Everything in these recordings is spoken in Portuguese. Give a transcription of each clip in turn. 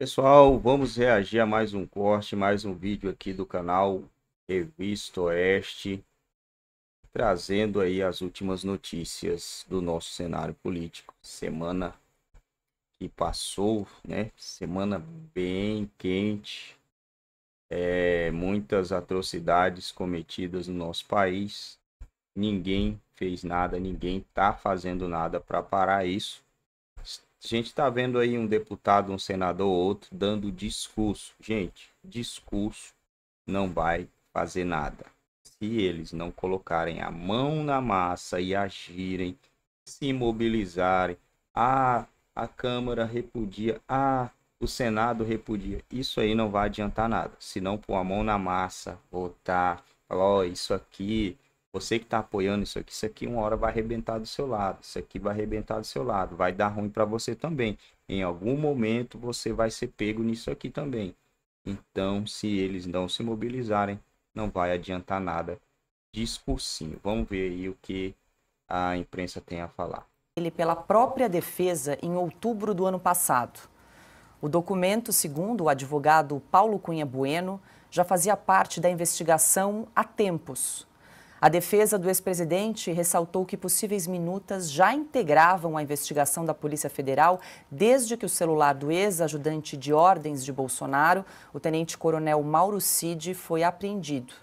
Pessoal, vamos reagir a mais um corte, mais um vídeo aqui do canal Revista Oeste, trazendo aí as últimas notícias do nosso cenário político. Semana que passou, né? Semana bem quente, é, muitas atrocidades cometidas no nosso país. Ninguém fez nada, ninguém tá fazendo nada para parar isso. A gente está vendo aí um deputado, um senador ou outro dando discurso. Gente, discurso não vai fazer nada. Se eles não colocarem a mão na massa e agirem, se mobilizarem, ah, a Câmara repudia, ah, o Senado repudia. Isso aí não vai adiantar nada. Se não pôr a mão na massa, votar, falar, ó, oh, isso aqui você que está apoiando isso aqui, isso aqui uma hora vai arrebentar do seu lado, isso aqui vai arrebentar do seu lado, vai dar ruim para você também. Em algum momento você vai ser pego nisso aqui também. Então, se eles não se mobilizarem, não vai adiantar nada discursinho. Vamos ver aí o que a imprensa tem a falar. Ele pela própria defesa em outubro do ano passado. O documento, segundo o advogado Paulo Cunha Bueno, já fazia parte da investigação há tempos a defesa do ex-presidente ressaltou que possíveis minutas já integravam a investigação da Polícia Federal desde que o celular do ex-ajudante de ordens de Bolsonaro, o tenente-coronel Mauro Cid, foi apreendido.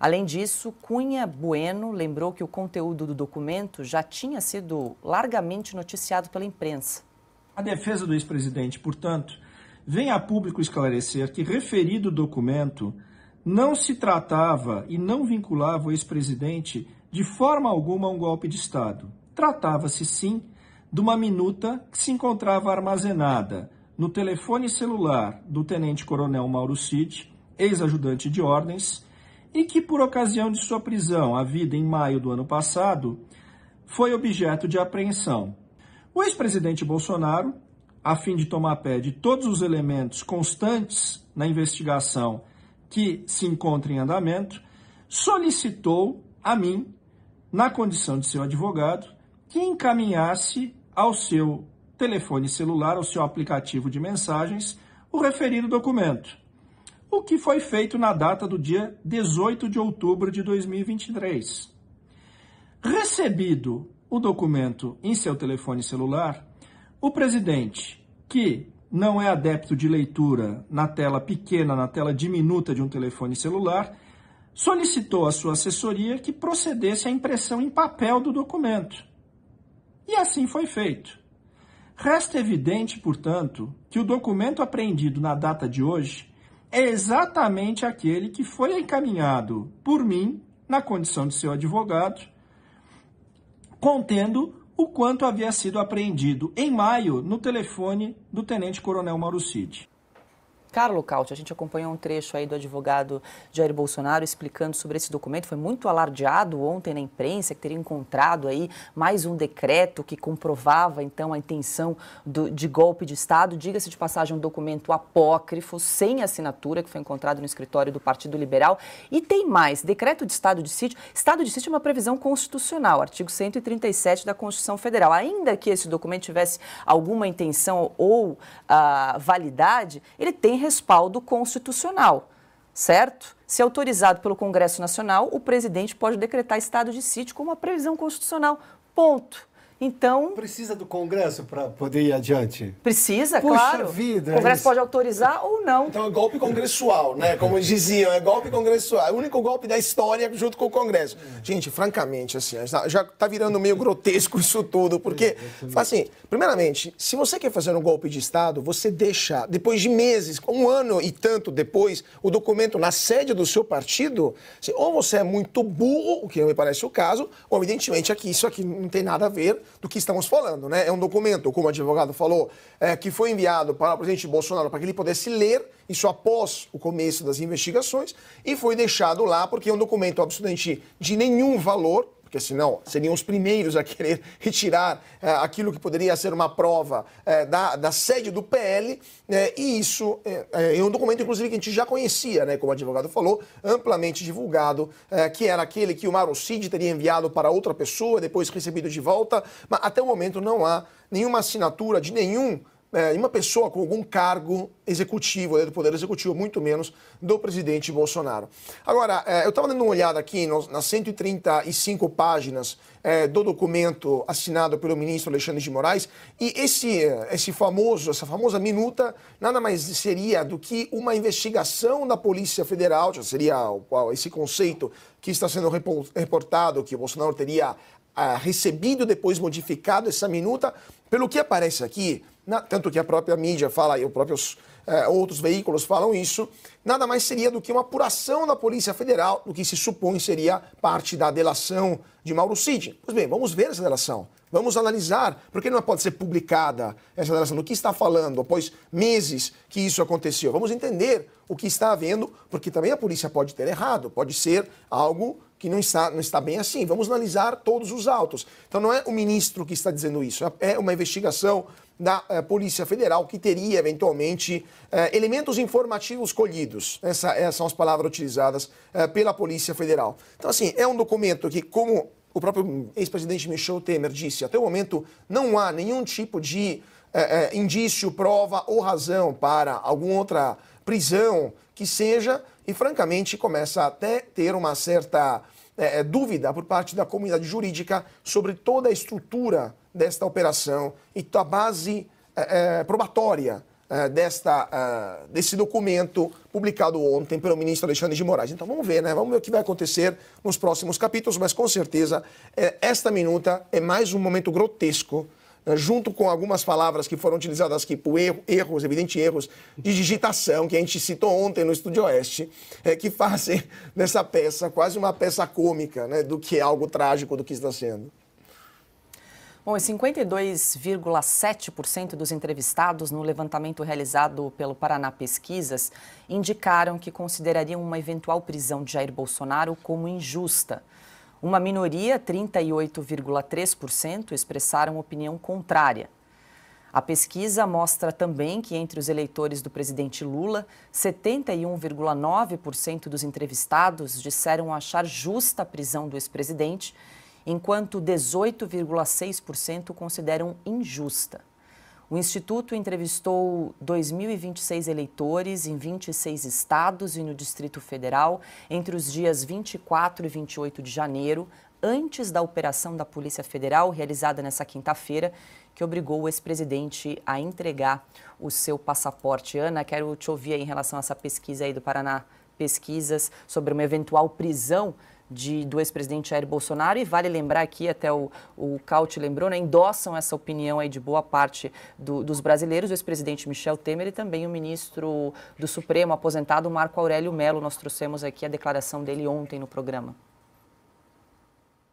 Além disso, Cunha Bueno lembrou que o conteúdo do documento já tinha sido largamente noticiado pela imprensa. A defesa do ex-presidente, portanto, vem a público esclarecer que referido documento não se tratava e não vinculava o ex-presidente de forma alguma a um golpe de Estado. Tratava-se, sim, de uma minuta que se encontrava armazenada no telefone celular do tenente-coronel Mauro Cid, ex-ajudante de ordens, e que, por ocasião de sua prisão havida vida em maio do ano passado, foi objeto de apreensão. O ex-presidente Bolsonaro, a fim de tomar pé de todos os elementos constantes na investigação que se encontra em andamento, solicitou a mim, na condição de seu advogado, que encaminhasse ao seu telefone celular, ao seu aplicativo de mensagens, o referido documento. O que foi feito na data do dia 18 de outubro de 2023. Recebido o documento em seu telefone celular, o presidente, que não é adepto de leitura na tela pequena, na tela diminuta de um telefone celular, solicitou à sua assessoria que procedesse à impressão em papel do documento. E assim foi feito. Resta evidente, portanto, que o documento apreendido na data de hoje é exatamente aquele que foi encaminhado por mim, na condição de seu advogado, contendo o quanto havia sido apreendido em maio no telefone do tenente-coronel Mauro Cid. Carlo Cauti, a gente acompanhou um trecho aí do advogado Jair Bolsonaro explicando sobre esse documento. Foi muito alardeado ontem na imprensa que teria encontrado aí mais um decreto que comprovava então a intenção do, de golpe de Estado. Diga-se de passagem, um documento apócrifo, sem assinatura, que foi encontrado no escritório do Partido Liberal. E tem mais: decreto de estado de sítio. Estado de sítio é uma previsão constitucional, artigo 137 da Constituição Federal. Ainda que esse documento tivesse alguma intenção ou uh, validade, ele tem respaldo constitucional, certo? Se autorizado pelo Congresso Nacional, o presidente pode decretar estado de sítio com uma previsão constitucional. Ponto. Então. Precisa do Congresso para poder ir adiante? Precisa, Puxa claro. Vida, o Congresso é pode autorizar ou não. Então é golpe congressual, né? Como diziam, é golpe congressual. É o único golpe da história junto com o Congresso. Gente, francamente, assim, tá, já está virando meio grotesco isso tudo, porque, assim, primeiramente, se você quer fazer um golpe de Estado, você deixa, depois de meses, um ano e tanto depois, o documento na sede do seu partido, assim, ou você é muito burro, o que não me parece o caso, ou evidentemente aqui, isso aqui não tem nada a ver do que estamos falando, né? É um documento, como o advogado falou, é, que foi enviado para o presidente Bolsonaro para que ele pudesse ler, isso após o começo das investigações, e foi deixado lá porque é um documento absolutamente de nenhum valor, porque senão seriam os primeiros a querer retirar é, aquilo que poderia ser uma prova é, da, da sede do PL, é, né? e isso eh, é, um documento, inclusive, que a gente já conhecia, né, como o advogado falou, amplamente divulgado, que era aquele que o Mauro Cid teria enviado para outra pessoa, depois recebido de volta, mas até o momento não há nenhuma assinatura de nenhum é, uma pessoa com algum cargo executivo, né, do Poder Executivo, muito menos do presidente Bolsonaro. Agora, é, eu estava dando uma olhada aqui nos, nas 135 páginas é, do documento assinado pelo ministro Alexandre de Moraes e esse, é, esse famoso, essa famosa minuta nada mais seria do que uma investigação da Polícia Federal, já seria esse conceito que está sendo reportado, que o Bolsonaro teria ah, recebido, depois modificado essa minuta, pelo que aparece aqui, na, tanto que a própria mídia fala e os próprios é, outros veículos falam isso, nada mais seria do que uma apuração da Polícia Federal do que se supõe seria parte da delação de Mauro Cid. Pois bem, vamos ver essa delação. Vamos analisar, porque não pode ser publicada essa delação, do que está falando após meses que isso aconteceu. Vamos entender o que está havendo, porque também a polícia pode ter errado, pode ser algo que não está, não está bem assim. Vamos analisar todos os autos. Então não é o ministro que está dizendo isso, é, é uma investigação da eh, Polícia Federal, que teria eventualmente eh, elementos informativos colhidos. Essa, essas são as palavras utilizadas eh, pela Polícia Federal. Então, assim, é um documento que, como o próprio ex-presidente Michel Temer disse, até o momento não há nenhum tipo de eh, eh, indício, prova ou razão para alguma outra prisão que seja, e francamente começa até ter uma certa é, é, dúvida por parte da comunidade jurídica sobre toda a estrutura desta operação e da base é, é probatória é, desta, desse documento publicado ontem pelo ministro Alexandre de Moraes. Então vamos ver, né? Vamos ver o que vai acontecer nos próximos capítulos, mas com certeza esta minuta é mais um momento grotesco eh, junto com algumas palavras que foram utilizadas aqui por erro, erros, evidentes erros, de digitação, que a gente citou ontem no Estúdio Oeste, é, que fazem nessa peça quase uma peça cômica né, do que é algo trágico do que está sendo. Bom, 52,7% dos entrevistados no levantamento realizado pelo Paraná Pesquisas indicaram que considerariam uma eventual prisão de Jair Bolsonaro como injusta. Uma minoria, 38,3%, expressaram opinião contrária. A pesquisa mostra também que entre os eleitores do presidente Lula, 71,9% dos entrevistados disseram achar justa a prisão do ex-presidente, enquanto 18,6% consideram injusta. O Instituto entrevistou 2.026 eleitores em 26 estados e no Distrito Federal entre os dias 24 e 28 de janeiro, antes da operação da Polícia Federal realizada nessa quinta-feira, que obrigou o ex-presidente a entregar o seu passaporte. Ana, quero te ouvir em relação a essa pesquisa aí do Paraná Pesquisas sobre uma eventual prisão de, do ex-presidente Jair Bolsonaro, e vale lembrar aqui, até o, o Caut lembrou, né, endossam essa opinião aí de boa parte do, dos brasileiros, o ex-presidente Michel Temer e também o ministro do Supremo aposentado, Marco Aurélio Melo. Nós trouxemos aqui a declaração dele ontem no programa.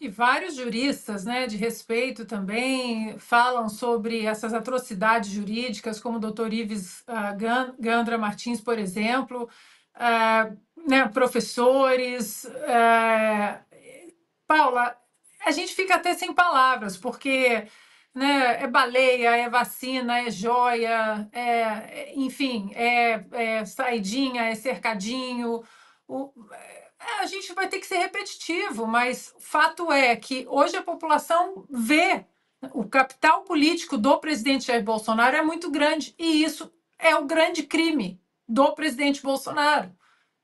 E vários juristas né, de respeito também falam sobre essas atrocidades jurídicas, como o doutor Ives uh, Gandra Martins, por exemplo. Uh, né, professores. É... Paula, a gente fica até sem palavras, porque né, é baleia, é vacina, é joia, é, enfim, é, é saidinha, é cercadinho. O... É, a gente vai ter que ser repetitivo, mas o fato é que hoje a população vê o capital político do presidente Jair Bolsonaro é muito grande e isso é o grande crime do presidente Bolsonaro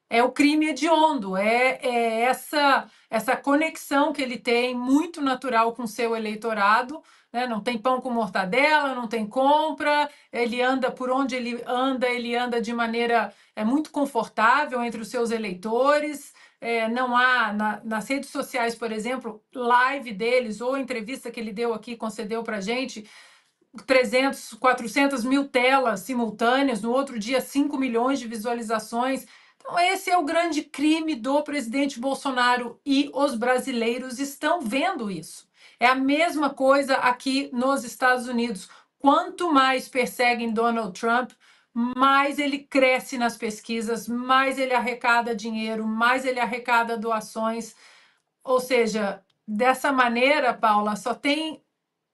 é o crime hediondo, é, é essa, essa conexão que ele tem muito natural com seu eleitorado, né? não tem pão com mortadela, não tem compra, ele anda por onde ele anda, ele anda de maneira é, muito confortável entre os seus eleitores, é, não há na, nas redes sociais, por exemplo, live deles ou entrevista que ele deu aqui, concedeu para gente, 300, 400 mil telas simultâneas, no outro dia 5 milhões de visualizações, então, esse é o grande crime do presidente Bolsonaro e os brasileiros estão vendo isso. É a mesma coisa aqui nos Estados Unidos. Quanto mais perseguem Donald Trump, mais ele cresce nas pesquisas, mais ele arrecada dinheiro, mais ele arrecada doações. Ou seja, dessa maneira, Paula, só tem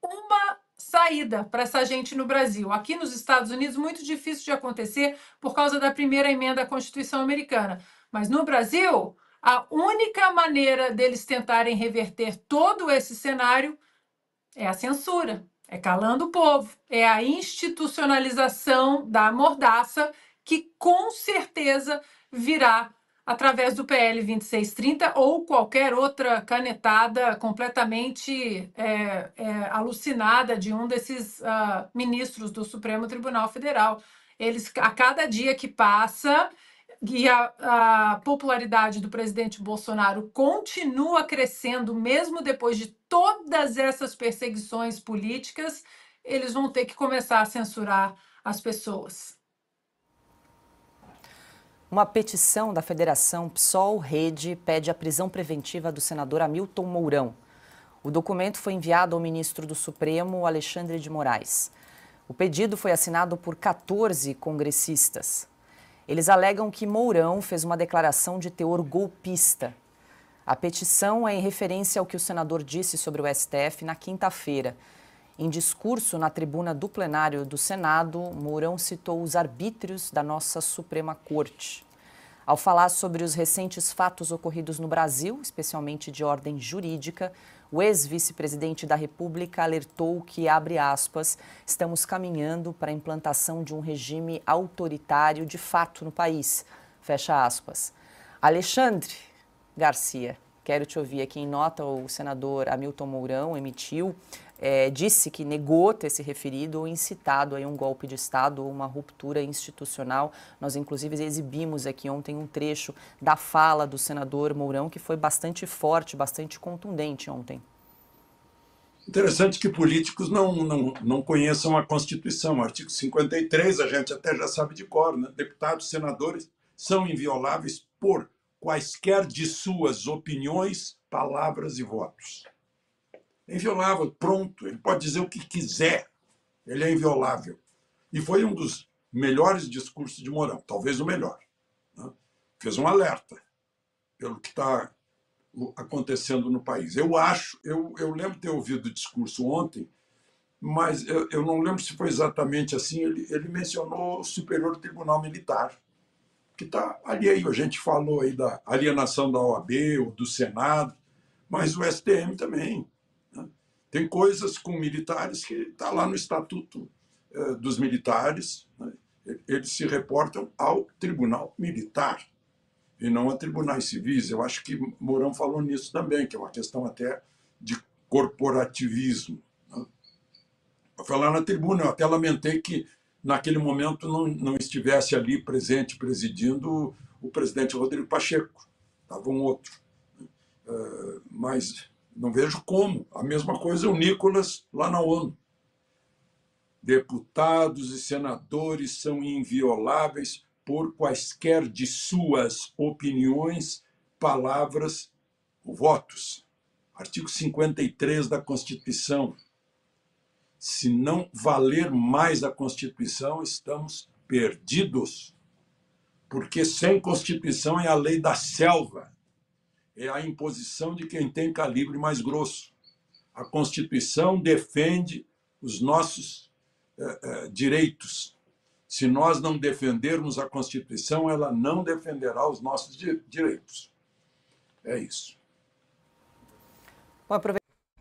uma saída para essa gente no Brasil. Aqui nos Estados Unidos, muito difícil de acontecer por causa da primeira emenda à Constituição Americana. Mas no Brasil, a única maneira deles tentarem reverter todo esse cenário é a censura, é calando o povo, é a institucionalização da mordaça que com certeza virá através do PL 2630 ou qualquer outra canetada completamente é, é, alucinada de um desses uh, ministros do Supremo Tribunal Federal. Eles, a cada dia que passa, e a, a, popularidade do presidente Bolsonaro continua crescendo, mesmo depois de todas essas perseguições políticas, eles vão ter que começar a censurar as pessoas. Uma petição da Federação PSOL-Rede pede a prisão preventiva do senador Hamilton Mourão. O documento foi enviado ao ministro do Supremo, Alexandre de Moraes. O pedido foi assinado por 14 congressistas. Eles alegam que Mourão fez uma declaração de teor golpista. A petição é em referência ao que o senador disse sobre o STF na quinta-feira, em discurso na tribuna do plenário do Senado, Mourão citou os arbítrios da nossa Suprema Corte. Ao falar sobre os recentes fatos ocorridos no Brasil, especialmente de ordem jurídica, o ex-vice-presidente da República alertou que, abre aspas, estamos caminhando para a implantação de um regime autoritário de fato no país. Fecha aspas. Alexandre Garcia, quero te ouvir aqui em nota, o senador Hamilton Mourão emitiu é, disse que negou ter se referido ou incitado a um golpe de Estado ou uma ruptura institucional. Nós, inclusive, exibimos aqui ontem um trecho da fala do senador Mourão, que foi bastante forte, bastante contundente ontem. Interessante que políticos não, não, não conheçam a Constituição. artigo 53, a gente até já sabe de cor, né? deputados, senadores são invioláveis por quaisquer de suas opiniões, palavras e votos. É inviolável, pronto. Ele pode dizer o que quiser. Ele é inviolável. E foi um dos melhores discursos de Mourão, talvez o melhor. Né? Fez um alerta pelo que está acontecendo no país. Eu acho, eu, eu lembro ter ouvido o discurso ontem, mas eu, eu não lembro se foi exatamente assim. Ele, ele mencionou o Superior Tribunal Militar, que está alheio. A gente falou aí da alienação da OAB ou do Senado, mas o STM também. Tem coisas com militares que está lá no estatuto eh, dos militares, né? eles se reportam ao tribunal militar e não a tribunais civis. Eu acho que Mourão falou nisso também, que é uma questão até de corporativismo. Né? falar na tribuna, eu até lamentei que naquele momento não, não estivesse ali presente, presidindo o presidente Rodrigo Pacheco, estava um outro. Né? Eh, mas não vejo como. A mesma coisa é o Nicolas lá na ONU. Deputados e senadores são invioláveis por quaisquer de suas opiniões, palavras ou votos. Artigo 53 da Constituição. Se não valer mais a Constituição, estamos perdidos. Porque sem Constituição é a lei da selva é a imposição de quem tem calibre mais grosso. A Constituição defende os nossos eh, eh, direitos. Se nós não defendermos a Constituição, ela não defenderá os nossos di direitos. É isso.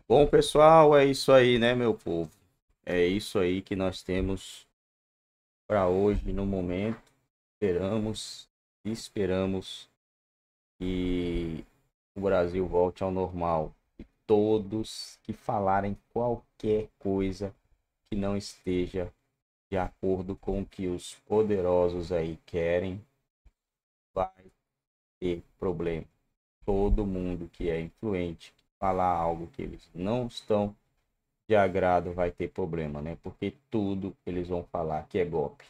Bom, pessoal, é isso aí, né, meu povo? É isso aí que nós temos para hoje no momento. Esperamos, esperamos que o Brasil volte ao normal e todos que falarem qualquer coisa que não esteja de acordo com o que os poderosos aí querem, vai ter problema. Todo mundo que é influente, que falar algo que eles não estão de agrado, vai ter problema, né? Porque tudo eles vão falar que é golpe.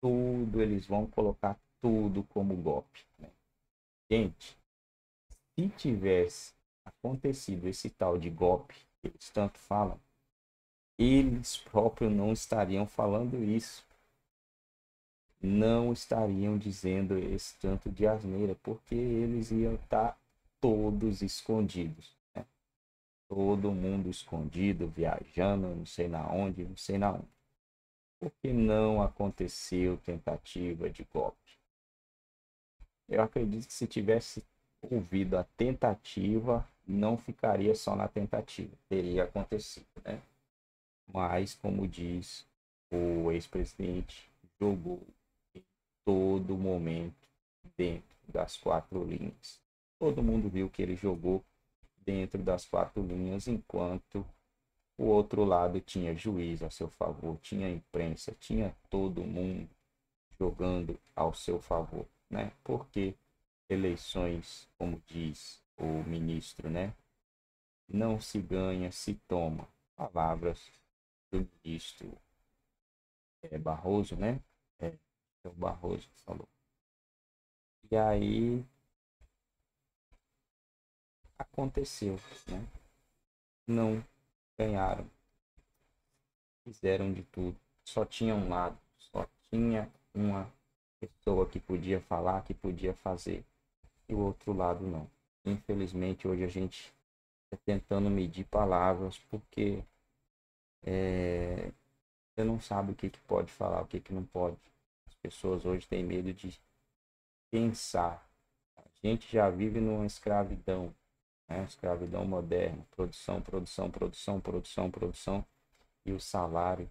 Tudo eles vão colocar tudo como golpe. Né? Gente, se tivesse acontecido esse tal de golpe que eles tanto falam, eles próprios não estariam falando isso. Não estariam dizendo esse tanto de asneira, porque eles iam estar todos escondidos. Né? Todo mundo escondido, viajando, não sei na onde, não sei na onde. Porque não aconteceu tentativa de golpe. Eu acredito que se tivesse envolvido a tentativa, não ficaria só na tentativa, teria acontecido, né? Mas, como diz o ex-presidente, jogou em todo momento dentro das quatro linhas. Todo mundo viu que ele jogou dentro das quatro linhas, enquanto o outro lado tinha juiz a seu favor, tinha imprensa, tinha todo mundo jogando ao seu favor, né? Porque eleições, como diz o ministro, né? Não se ganha, se toma. Palavras do ministro é, Barroso, né? É, é o Barroso que falou. E aí aconteceu, né? Não ganharam. Fizeram de tudo. Só tinha um lado, só tinha uma pessoa que podia falar, que podia fazer e o outro lado não. Infelizmente, hoje a gente está tentando medir palavras porque é, você não sabe o que, que pode falar, o que, que não pode. As pessoas hoje têm medo de pensar. A gente já vive numa escravidão, né? escravidão moderna, produção, produção, produção, produção, produção, e o salário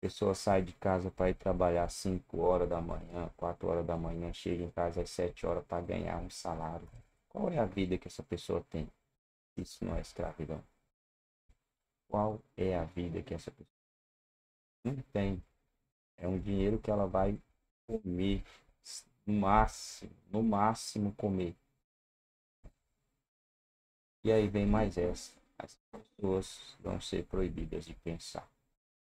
pessoa sai de casa para ir trabalhar 5 horas da manhã, 4 horas da manhã, chega em casa às 7 horas para ganhar um salário. Qual é a vida que essa pessoa tem? Isso não é escravidão. Qual é a vida que essa pessoa tem? não tem? É um dinheiro que ela vai comer, no máximo, no máximo comer. E aí vem mais essa. As pessoas vão ser proibidas de pensar.